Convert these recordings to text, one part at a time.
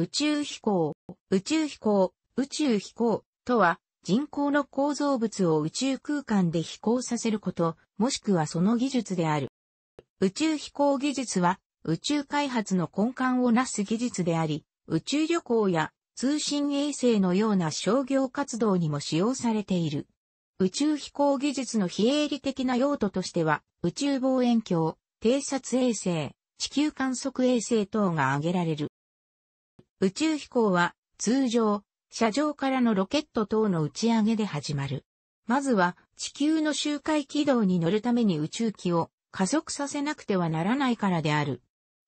宇宙飛行、宇宙飛行、宇宙飛行とは人工の構造物を宇宙空間で飛行させること、もしくはその技術である。宇宙飛行技術は宇宙開発の根幹をなす技術であり、宇宙旅行や通信衛星のような商業活動にも使用されている。宇宙飛行技術の非営利的な用途としては、宇宙望遠鏡、偵察衛星、地球観測衛星等が挙げられる。宇宙飛行は通常、車上からのロケット等の打ち上げで始まる。まずは地球の周回軌道に乗るために宇宙機を加速させなくてはならないからである。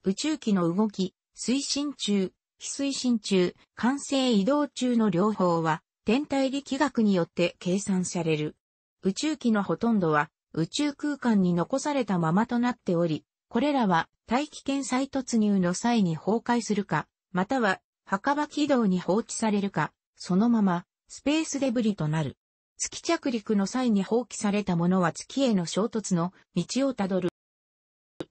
宇宙機の動き、推進中、非推進中、完成移動中の両方は天体力学によって計算される。宇宙機のほとんどは宇宙空間に残されたままとなっており、これらは大気圏再突入の際に崩壊するか、または墓場軌道に放置されるか、そのまま、スペースデブリとなる。月着陸の際に放棄されたものは月への衝突の道をたどる。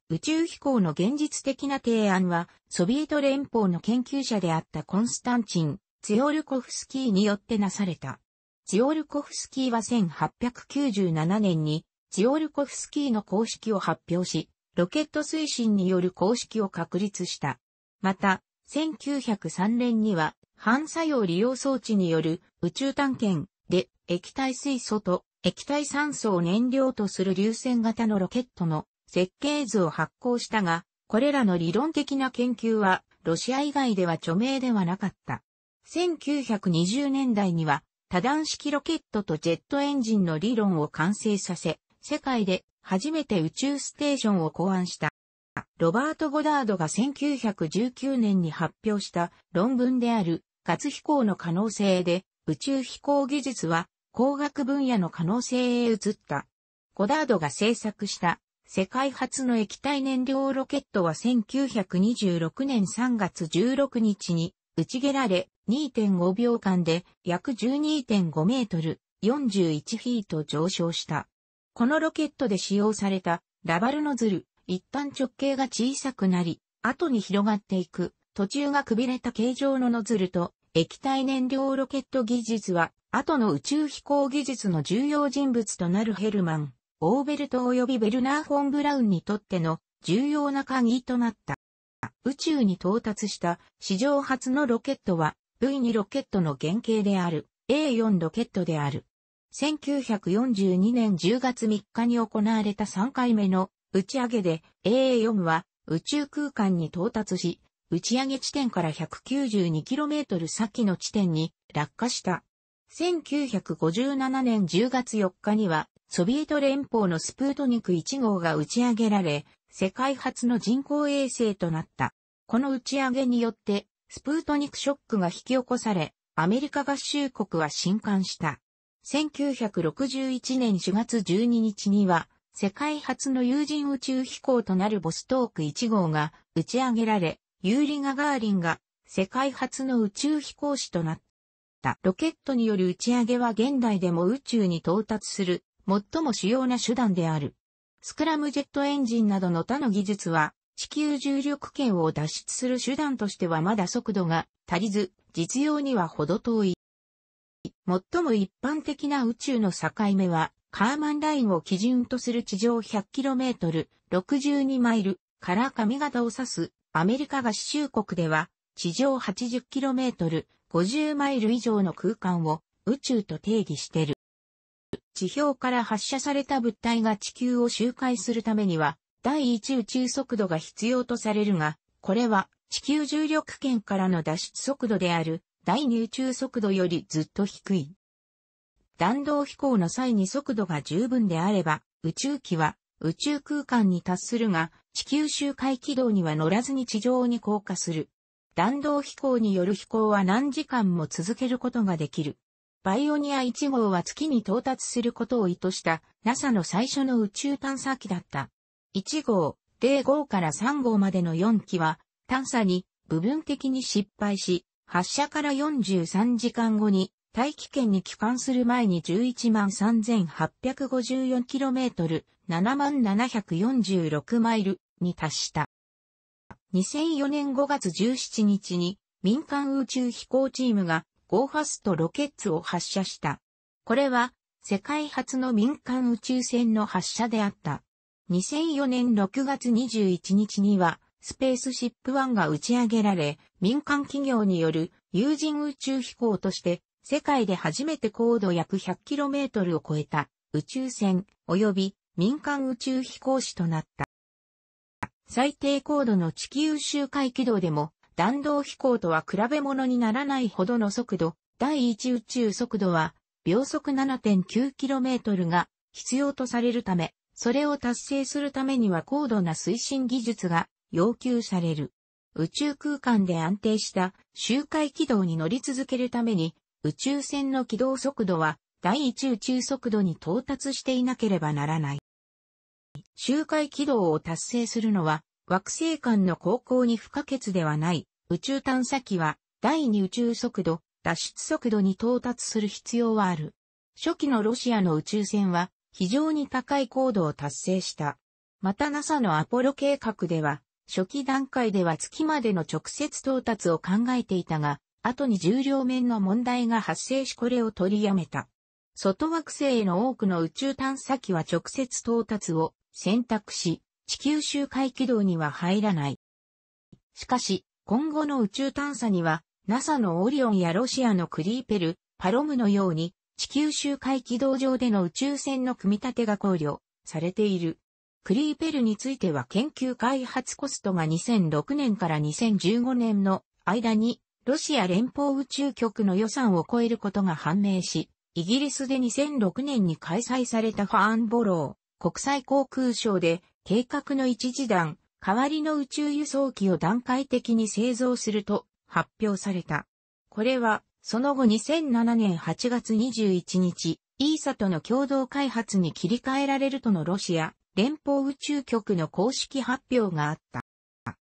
宇宙飛行の現実的な提案は、ソビエト連邦の研究者であったコンスタンチン、ツヨオルコフスキーによってなされた。ツヨオルコフスキーは1897年に、ツヨオルコフスキーの公式を発表し、ロケット推進による公式を確立した。また、1903年には反作用利用装置による宇宙探検で液体水素と液体酸素を燃料とする流線型のロケットの設計図を発行したが、これらの理論的な研究はロシア以外では著名ではなかった。1920年代には多段式ロケットとジェットエンジンの理論を完成させ、世界で初めて宇宙ステーションを考案した。ロバート・ゴダードが1919年に発表した論文である月飛行の可能性で宇宙飛行技術は工学分野の可能性へ移った。ゴダードが製作した世界初の液体燃料ロケットは1926年3月16日に打ち切られ2.5秒間で約12.5メートル41フィート上昇した。このロケットで使用されたラバルノズル一旦直径が小さくなり、後に広がっていく、途中がくびれた形状のノズルと、液体燃料ロケット技術は、後の宇宙飛行技術の重要人物となるヘルマン、オーベルト及びベルナー・フォン・ブラウンにとっての重要な鍵となった。宇宙に到達した史上初のロケットは V2 ロケットの原型である A4 ロケットである。1942年10月3日に行われた3回目の打ち上げで AA4 は宇宙空間に到達し、打ち上げ地点から 192km 先の地点に落下した。1957年10月4日には、ソビエト連邦のスプートニク1号が打ち上げられ、世界初の人工衛星となった。この打ち上げによって、スプートニクショックが引き起こされ、アメリカ合衆国は震撼した。1961年4月12日には、世界初の有人宇宙飛行となるボストーク1号が打ち上げられ、ユーリ・ガガーリンが世界初の宇宙飛行士となった。ロケットによる打ち上げは現代でも宇宙に到達する最も主要な手段である。スクラムジェットエンジンなどの他の技術は地球重力圏を脱出する手段としてはまだ速度が足りず、実用にはほど遠い。最も一般的な宇宙の境目はカーマンラインを基準とする地上 100km、62マイルから上方を指すアメリカ合衆国では、地上 80km、50マイル以上の空間を宇宙と定義してる。地表から発射された物体が地球を周回するためには、第一宇宙速度が必要とされるが、これは地球重力圏からの脱出速度である第二宇宙速度よりずっと低い。弾道飛行の際に速度が十分であれば、宇宙機は宇宙空間に達するが、地球周回軌道には乗らずに地上に降下する。弾道飛行による飛行は何時間も続けることができる。バイオニア1号は月に到達することを意図した NASA の最初の宇宙探査機だった。1号、0号から3号までの4機は探査に部分的に失敗し、発射から43時間後に大気圏に帰還する前に 113,854km、7 7 4 6マイルに達した。2004年5月17日に民間宇宙飛行チームがゴーファストロケッツを発射した。これは世界初の民間宇宙船の発射であった。2004年6月21日にはスペースシップ1が打ち上げられ、民間企業による有人宇宙飛行として世界で初めて高度約 100km を超えた宇宙船及び民間宇宙飛行士となった。最低高度の地球周回軌道でも弾道飛行とは比べ物にならないほどの速度、第1宇宙速度は秒速 7.9km が必要とされるため、それを達成するためには高度な推進技術が要求される。宇宙空間で安定した周回軌道に乗り続けるために宇宙船の軌道速度は第一宇宙速度に到達していなければならない。周回軌道を達成するのは惑星間の航行に不可欠ではない宇宙探査機は第二宇宙速度、脱出速度に到達する必要はある。初期のロシアの宇宙船は非常に高い高度を達成した。また NASA のアポロ計画では初期段階では月までの直接到達を考えていたが、後に重量面の問題が発生しこれを取りやめた。外惑星への多くの宇宙探査機は直接到達を選択し、地球周回軌道には入らない。しかし、今後の宇宙探査には、NASA のオリオンやロシアのクリーペル、パロムのように、地球周回軌道上での宇宙船の組み立てが考慮されている。クリーペルについては研究開発コストが2006年から2015年の間にロシア連邦宇宙局の予算を超えることが判明し、イギリスで2006年に開催されたファーンボロー国際航空ショーで計画の一時段、代わりの宇宙輸送機を段階的に製造すると発表された。これは、その後2007年8月21日、イーサとの共同開発に切り替えられるとのロシア連邦宇宙局の公式発表があった。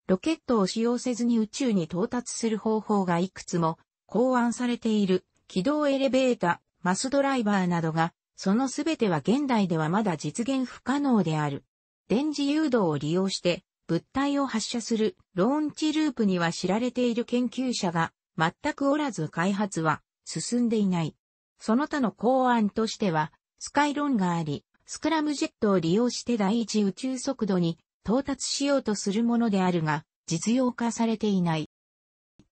ロケットを使用せずに宇宙に到達する方法がいくつも考案されている軌道エレベータ、マスドライバーなどが、そのすべては現代ではまだ実現不可能である。電磁誘導を利用して物体を発射するローンチループには知られている研究者が全くおらず開発は進んでいない。その他の考案としてはスカイロンがあり、スクラムジェットを利用して第一宇宙速度に到達しようとするものであるが、実用化されていない。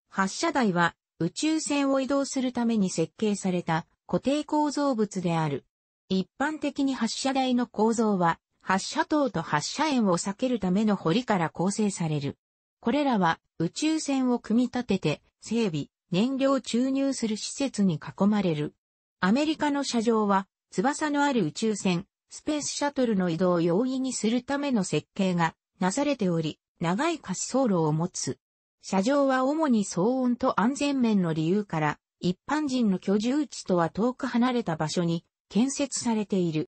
発射台は宇宙船を移動するために設計された固定構造物である。一般的に発射台の構造は発射塔と発射円を避けるための堀から構成される。これらは宇宙船を組み立てて整備、燃料注入する施設に囲まれる。アメリカの車上は翼のある宇宙船スペースシャトルの移動を容易にするための設計がなされており、長い滑走路を持つ。車上は主に騒音と安全面の理由から、一般人の居住地とは遠く離れた場所に建設されている。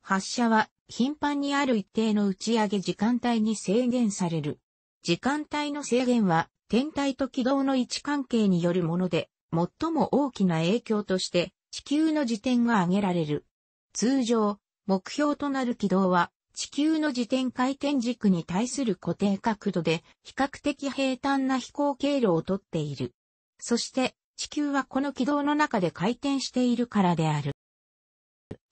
発射は頻繁にある一定の打ち上げ時間帯に制限される。時間帯の制限は天体と軌道の位置関係によるもので、最も大きな影響として地球の時点が挙げられる。通常、目標となる軌道は、地球の自転回転軸に対する固定角度で、比較的平坦な飛行経路をとっている。そして、地球はこの軌道の中で回転しているからである。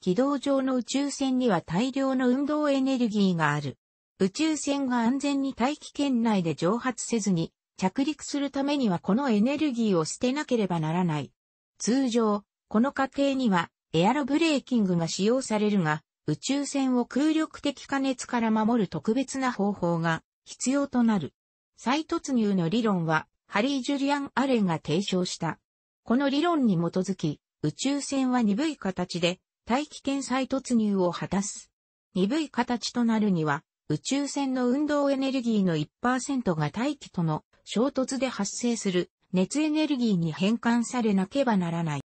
軌道上の宇宙船には大量の運動エネルギーがある。宇宙船が安全に大気圏内で蒸発せずに、着陸するためにはこのエネルギーを捨てなければならない。通常、この過程にはエアロブレーキングが使用されるが、宇宙船を空力的加熱から守る特別な方法が必要となる。再突入の理論は、ハリー・ジュリアン・アレンが提唱した。この理論に基づき、宇宙船は鈍い形で大気圏再突入を果たす。鈍い形となるには、宇宙船の運動エネルギーの1%が大気との衝突で発生する熱エネルギーに変換されなければならない。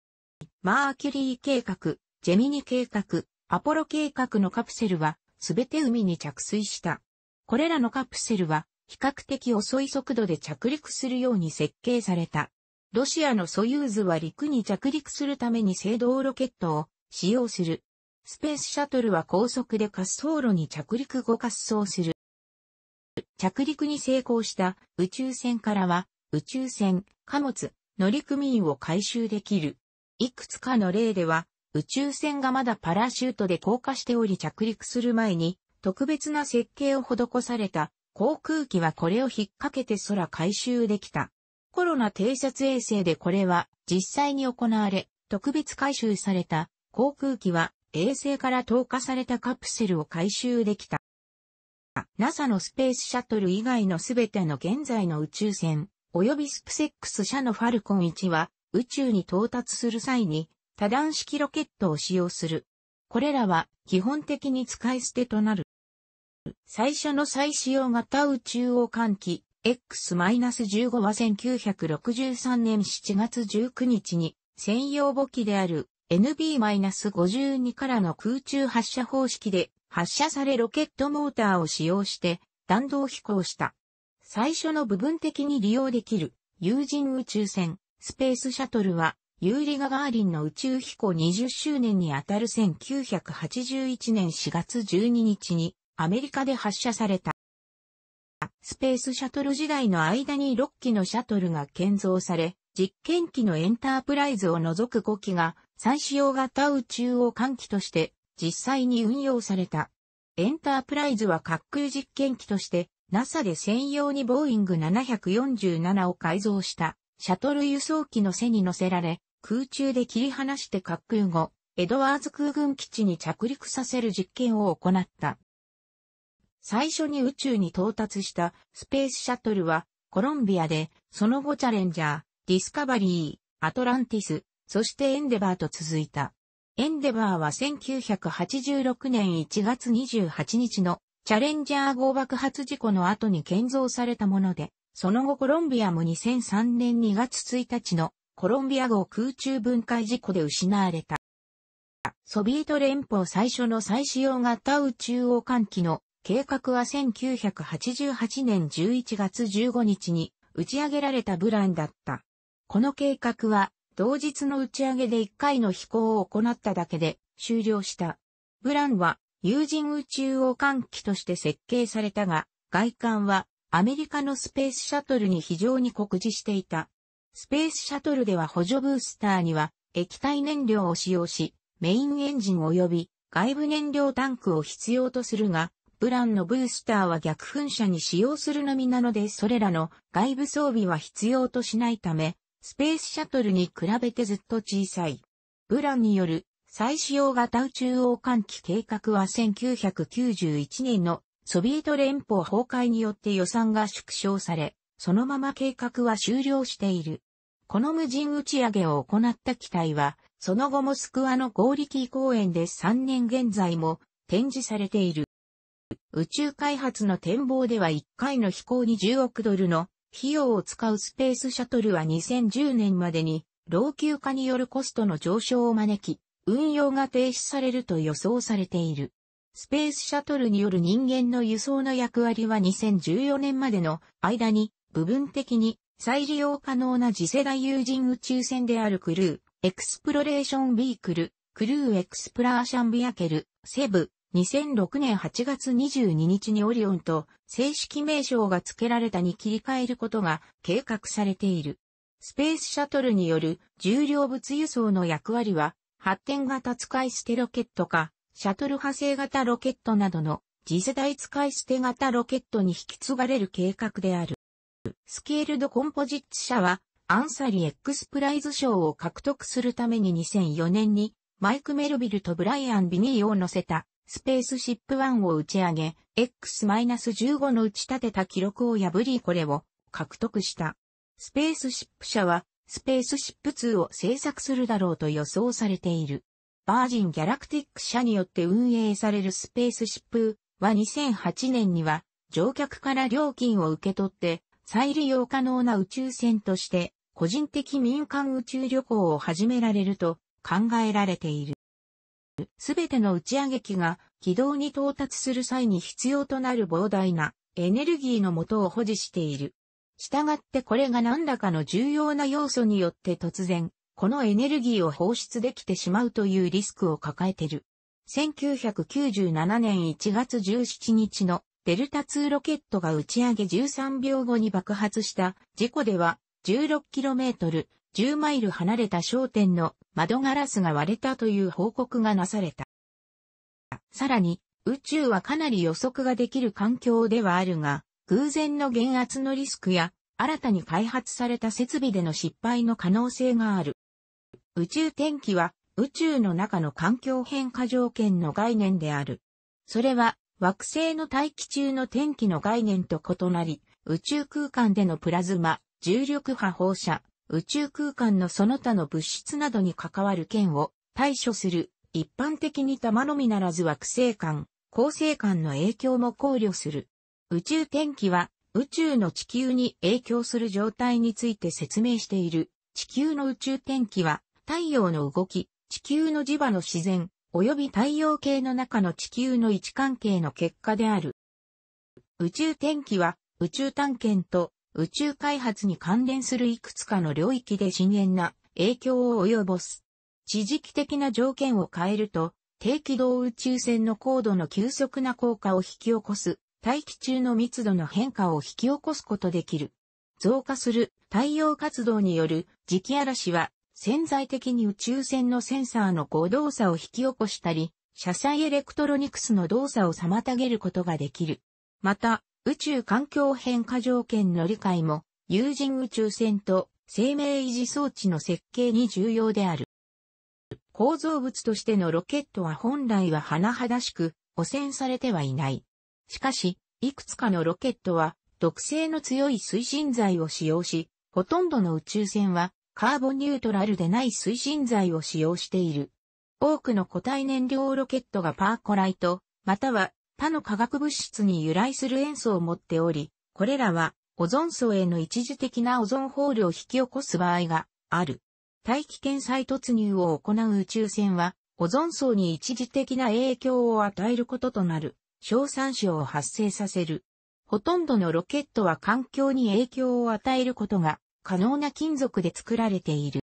マーキュリー計画、ジェミニ計画、アポロ計画のカプセルは、すべて海に着水した。これらのカプセルは、比較的遅い速度で着陸するように設計された。ロシアのソユーズは陸に着陸するために制動ロケットを使用する。スペースシャトルは高速で滑走路に着陸後滑走する。着陸に成功した宇宙船からは宇宙船、貨物、乗組員を回収できるいくつかの例では、宇宙船がまだパラシュートで降下しており着陸する前に、特別な設計を施された航空機はこれを引っ掛けて空回収できた。コロナ偵察衛星でこれは実際に行われ、特別回収された航空機は衛星から投下されたカプセルを回収できた。NASA のスペースシャトル以外のすべての現在の宇宙船、及びスプセックス社のファルコン1は、宇宙に到達する際に多段式ロケットを使用する。これらは基本的に使い捨てとなる。最初の再使用型宇宙王艦機 X-15 は1963年7月19日に専用母機である NB-52 からの空中発射方式で発射されロケットモーターを使用して弾道飛行した。最初の部分的に利用できる有人宇宙船スペースシャトルは、ユーリ・ガガーリンの宇宙飛行20周年にあたる1981年4月12日にアメリカで発射された。スペースシャトル時代の間に6機のシャトルが建造され、実験機のエンタープライズを除く5機が再使用型宇宙を換機として実際に運用された。エンタープライズは滑空実験機として NASA で専用にボーイング747を改造したシャトル輸送機の背に乗せられ、空中で切り離して滑空後、エドワーズ空軍基地に着陸させる実験を行った。最初に宇宙に到達したスペースシャトルはコロンビアで、その後チャレンジャー、ディスカバリー、アトランティス、そしてエンデバーと続いた。エンデバーは1986年1月28日のチャレンジャー号爆発事故の後に建造されたもので、その後コロンビアも2003年2月1日のコロンビア号空中分解事故で失われた。ソビート連邦最初の再使用型宇宙王艦機の計画は1988年11月15日に打ち上げられたブランだった。この計画は同日の打ち上げで1回の飛行を行っただけで終了した。ブランは有人宇宙王艦機として設計されたが、外観はアメリカのスペースシャトルに非常に酷似していた。スペースシャトルでは補助ブースターには液体燃料を使用し、メインエンジン及び外部燃料タンクを必要とするが、ブランのブースターは逆噴射に使用するのみなのでそれらの外部装備は必要としないため、スペースシャトルに比べてずっと小さい。ブランによる再使用型宇宙王換気計画は1991年のソビエト連邦崩壊によって予算が縮小され、そのまま計画は終了している。この無人打ち上げを行った機体は、その後モスクワのゴーリキー公園で3年現在も展示されている。宇宙開発の展望では1回の飛行に10億ドルの費用を使うスペースシャトルは2010年までに老朽化によるコストの上昇を招き、運用が停止されると予想されている。スペースシャトルによる人間の輸送の役割は2014年までの間に部分的に再利用可能な次世代有人宇宙船であるクルー、エクスプロレーションビークル、クルーエクスプラーシャンビアケル、セブ、2006年8月22日にオリオンと正式名称が付けられたに切り替えることが計画されている。スペースシャトルによる重量物輸送の役割は発展型使い捨てロケットかシャトル派生型ロケットなどの次世代使い捨て型ロケットに引き継がれる計画である。スケールドコンポジッツ社は、アンサリ X プライズ賞を獲得するために2004年に、マイク・メルビルとブライアン・ビニーを乗せた、スペースシップ1を打ち上げ、X-15 の打ち立てた記録を破りこれを獲得した。スペースシップ社は、スペースシップ2を制作するだろうと予想されている。バージンギャラクティック社によって運営されるスペースシップは2008年には乗客から料金を受け取って再利用可能な宇宙船として個人的民間宇宙旅行を始められると考えられている。すべての打ち上げ機が軌道に到達する際に必要となる膨大なエネルギーの元を保持している。したがってこれが何らかの重要な要素によって突然このエネルギーを放出できてしまうというリスクを抱えてる。1997年1月17日のデルタ2ロケットが打ち上げ13秒後に爆発した事故では 16km、10マイル離れた商店の窓ガラスが割れたという報告がなされた。さらに、宇宙はかなり予測ができる環境ではあるが、偶然の減圧のリスクや、新たに開発された設備での失敗の可能性がある。宇宙天気は宇宙の中の環境変化条件の概念である。それは惑星の大気中の天気の概念と異なり、宇宙空間でのプラズマ、重力波放射、宇宙空間のその他の物質などに関わる件を対処する、一般的に玉のみならず惑星間、恒星間の影響も考慮する。宇宙天気は宇宙の地球に影響する状態について説明している。地球の宇宙天気は太陽の動き、地球の磁場の自然、及び太陽系の中の地球の位置関係の結果である。宇宙天気は、宇宙探検と宇宙開発に関連するいくつかの領域で深遠な影響を及ぼす。地磁気的な条件を変えると、低軌道宇宙船の高度の急速な効果を引き起こす、大気中の密度の変化を引き起こすことできる。増加する太陽活動による磁気嵐は潜在的に宇宙船のセンサーの誤動作を引き起こしたり、車載エレクトロニクスの動作を妨げることができる。また、宇宙環境変化条件の理解も、有人宇宙船と生命維持装置の設計に重要である。構造物としてのロケットは本来は甚だしく汚染されてはいない。しかし、いくつかのロケットは毒性の強い推進剤を使用し、ほとんどの宇宙船はカーボニュートラルでない推進剤を使用している。多くの固体燃料ロケットがパーコライト、または他の化学物質に由来する塩素を持っており、これらはオゾン層への一時的なオゾンホールを引き起こす場合がある。大気圏再突入を行う宇宙船は、オゾン層に一時的な影響を与えることとなる、小酸症を発生させる。ほとんどのロケットは環境に影響を与えることが可能な金属で作られている。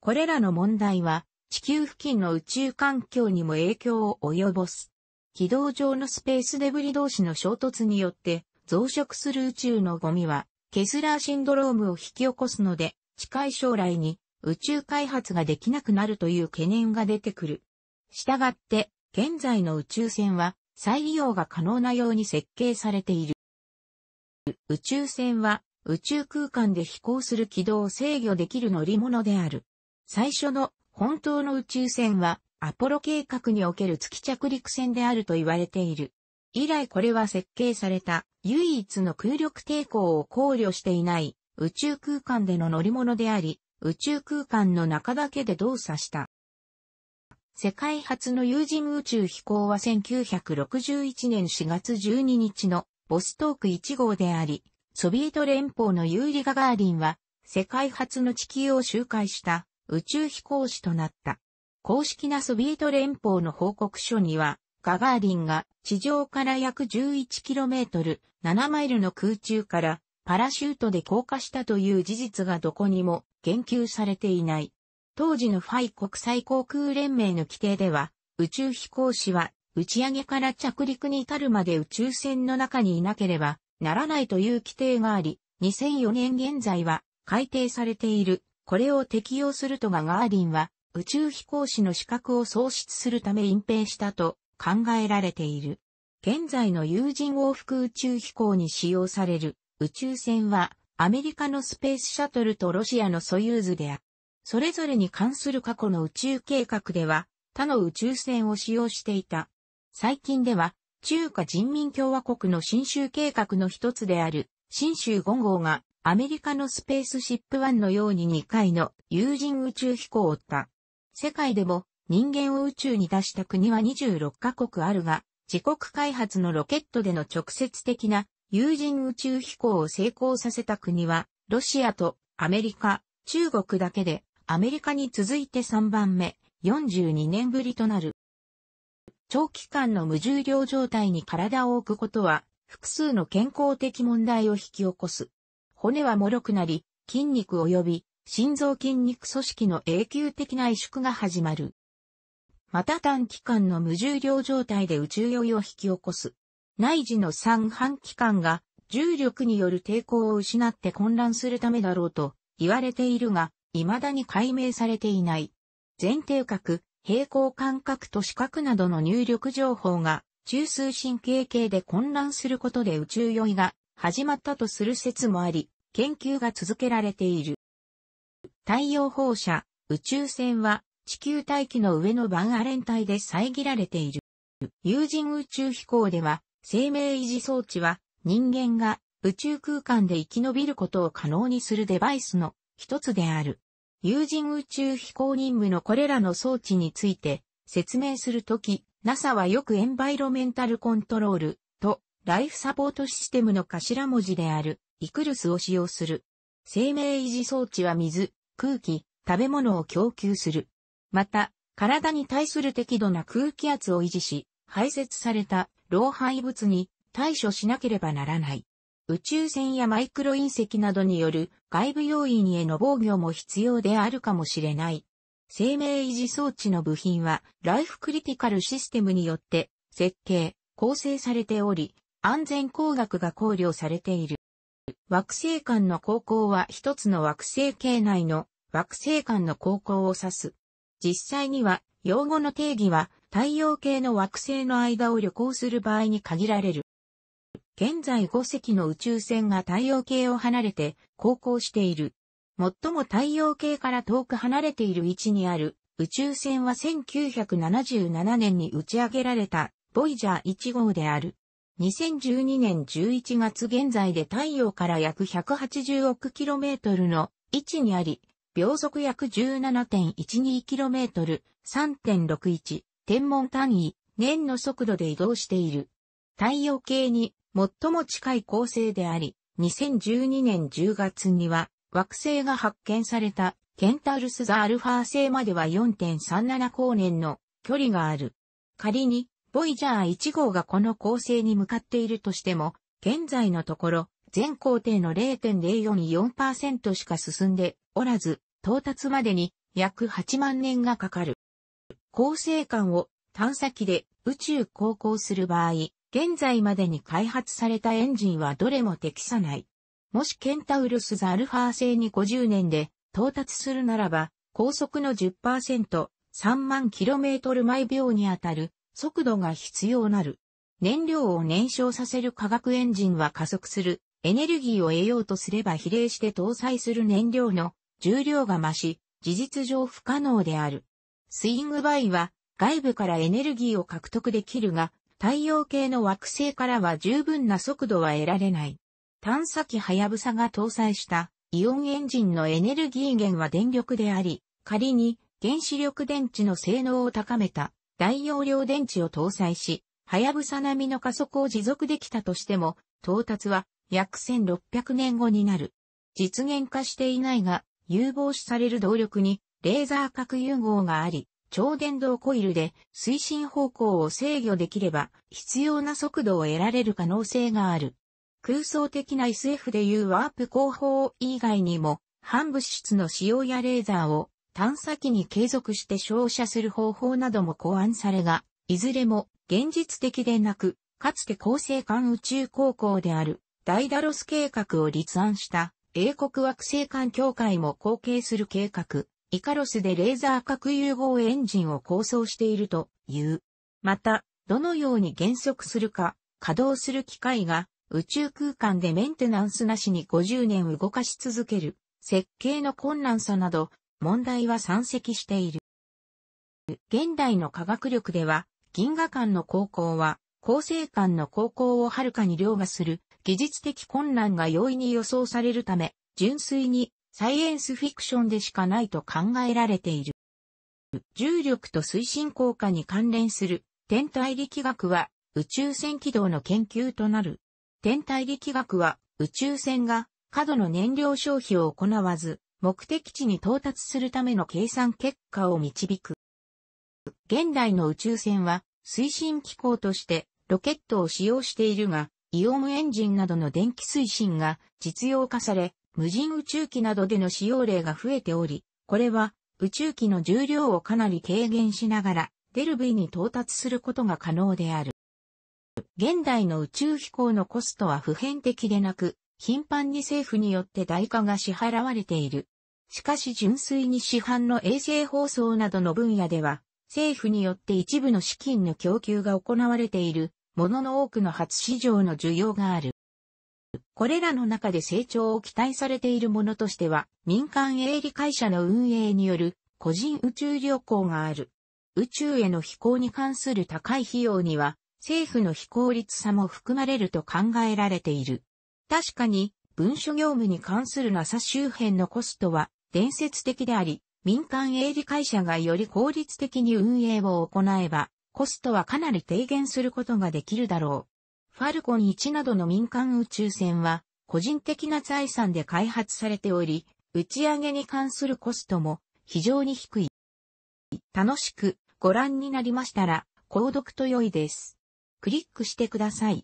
これらの問題は、地球付近の宇宙環境にも影響を及ぼす。軌道上のスペースデブリ同士の衝突によって増殖する宇宙のゴミは、ケスラーシンドロームを引き起こすので、近い将来に宇宙開発ができなくなるという懸念が出てくる。したがって、現在の宇宙船は再利用が可能なように設計されている。宇宙船は宇宙空間で飛行する軌道を制御できる乗り物である。最初の本当の宇宙船はアポロ計画における月着陸船であると言われている。以来これは設計された唯一の空力抵抗を考慮していない宇宙空間での乗り物であり、宇宙空間の中だけで動作した。世界初の有人宇宙飛行は1961年4月12日のボストーク1号であり、ソビエト連邦のユーリ・ガガーリンは、世界初の地球を周回した宇宙飛行士となった。公式なソビエト連邦の報告書には、ガガーリンが地上から約 11km、7マイルの空中からパラシュートで降下したという事実がどこにも言及されていない。当時のファイ国際航空連盟の規定では、宇宙飛行士は打ち上げから着陸に至るまで宇宙船の中にいなければならないという規定があり、2004年現在は改定されている。これを適用するとがガーリンは宇宙飛行士の資格を喪失するため隠蔽したと考えられている。現在の有人往復宇宙飛行に使用される宇宙船はアメリカのスペースシャトルとロシアのソユーズである。それぞれに関する過去の宇宙計画では他の宇宙船を使用していた。最近では中華人民共和国の新州計画の一つである、新州5号が、アメリカのスペースシップ1のように2回の有人宇宙飛行を追った。世界でも人間を宇宙に出した国は26カ国あるが、自国開発のロケットでの直接的な有人宇宙飛行を成功させた国は、ロシアとアメリカ、中国だけで、アメリカに続いて3番目、42年ぶりとなる。長期間の無重量状態に体を置くことは、複数の健康的問題を引き起こす。骨は脆くなり、筋肉及び心臓筋肉組織の永久的な萎縮が始まる。また短期間の無重量状態で宇宙酔いを引き起こす。内耳の三半期間が重力による抵抗を失って混乱するためだろうと言われているが、未だに解明されていない。前提核、平行感覚と視覚などの入力情報が中枢神経系で混乱することで宇宙酔いが始まったとする説もあり、研究が続けられている。太陽放射、宇宙船は地球大気の上のバンアレン帯で遮られている。有人宇宙飛行では生命維持装置は人間が宇宙空間で生き延びることを可能にするデバイスの一つである。有人宇宙飛行任務のこれらの装置について説明するとき、NASA はよくエンバイロメンタルコントロールとライフサポートシステムの頭文字であるイクルスを使用する。生命維持装置は水、空気、食べ物を供給する。また、体に対する適度な空気圧を維持し、排泄された老廃物に対処しなければならない。宇宙船やマイクロ隕石などによる外部要因への防御も必要であるかもしれない。生命維持装置の部品はライフクリティカルシステムによって設計、構成されており、安全工学が考慮されている。惑星間の航行は一つの惑星系内の惑星間の航行を指す。実際には、用語の定義は太陽系の惑星の間を旅行する場合に限られる。現在5隻の宇宙船が太陽系を離れて航行している。最も太陽系から遠く離れている位置にある宇宙船は1977年に打ち上げられたボイジャー1号である。2012年11月現在で太陽から約180億キロメートルの位置にあり、秒速約 17.12km、3.61、天文単位、年の速度で移動している。太陽系に最も近い恒星であり、2012年10月には惑星が発見されたケンタルスザアルファ星までは4.37光年の距離がある。仮に、ボイジャー1号がこの恒星に向かっているとしても、現在のところ、全工程の0.044%しか進んでおらず、到達までに約8万年がかかる。恒星間を探査機で宇宙航行する場合、現在までに開発されたエンジンはどれも適さない。もしケンタウルスザアルファ製に50年で到達するならば、高速の10%、3万 km 毎秒にあたる速度が必要なる。燃料を燃焼させる化学エンジンは加速する。エネルギーを得ようとすれば比例して搭載する燃料の重量が増し、事実上不可能である。スイングバイは外部からエネルギーを獲得できるが、太陽系の惑星からは十分な速度は得られない。探査機はやぶさが搭載したイオンエンジンのエネルギー源は電力であり、仮に原子力電池の性能を高めた大容量電池を搭載し、はやぶさ並みの加速を持続できたとしても、到達は約1600年後になる。実現化していないが、有望視される動力にレーザー核融合があり、超電導コイルで推進方向を制御できれば必要な速度を得られる可能性がある。空想的な SF でいうワープ工法以外にも、反物質の使用やレーザーを探査機に継続して照射する方法なども考案されが、いずれも現実的でなく、かつて恒生艦宇宙高校であるダイダロス計画を立案した英国惑星間協会も後継する計画。イカロスでレーザー核融合エンジンを構想しているという。また、どのように減速するか、稼働する機械が宇宙空間でメンテナンスなしに50年動かし続ける、設計の困難さなど、問題は山積している。現代の科学力では、銀河間の高校は、恒星間の高校をはるかに凌駕する、技術的困難が容易に予想されるため、純粋にサイエンスフィクションでしかないと考えられている。重力と推進効果に関連する天体力学は宇宙船軌道の研究となる。天体力学は宇宙船が過度の燃料消費を行わず目的地に到達するための計算結果を導く。現代の宇宙船は推進機構としてロケットを使用しているが、イオムエンジンなどの電気推進が実用化され、無人宇宙機などでの使用例が増えており、これは宇宙機の重量をかなり軽減しながら、デルビーに到達することが可能である。現代の宇宙飛行のコストは普遍的でなく、頻繁に政府によって代価が支払われている。しかし純粋に市販の衛星放送などの分野では、政府によって一部の資金の供給が行われている、ものの多くの初市場の需要がある。これらの中で成長を期待されているものとしては、民間営利会社の運営による個人宇宙旅行がある。宇宙への飛行に関する高い費用には、政府の非効率さも含まれると考えられている。確かに、文書業務に関する NASA 周辺のコストは伝説的であり、民間営利会社がより効率的に運営を行えば、コストはかなり低減することができるだろう。ファルコン1などの民間宇宙船は、個人的な財産で開発されており、打ち上げに関するコストも非常に低い。楽しくご覧になりましたら、購読と良いです。クリックしてください。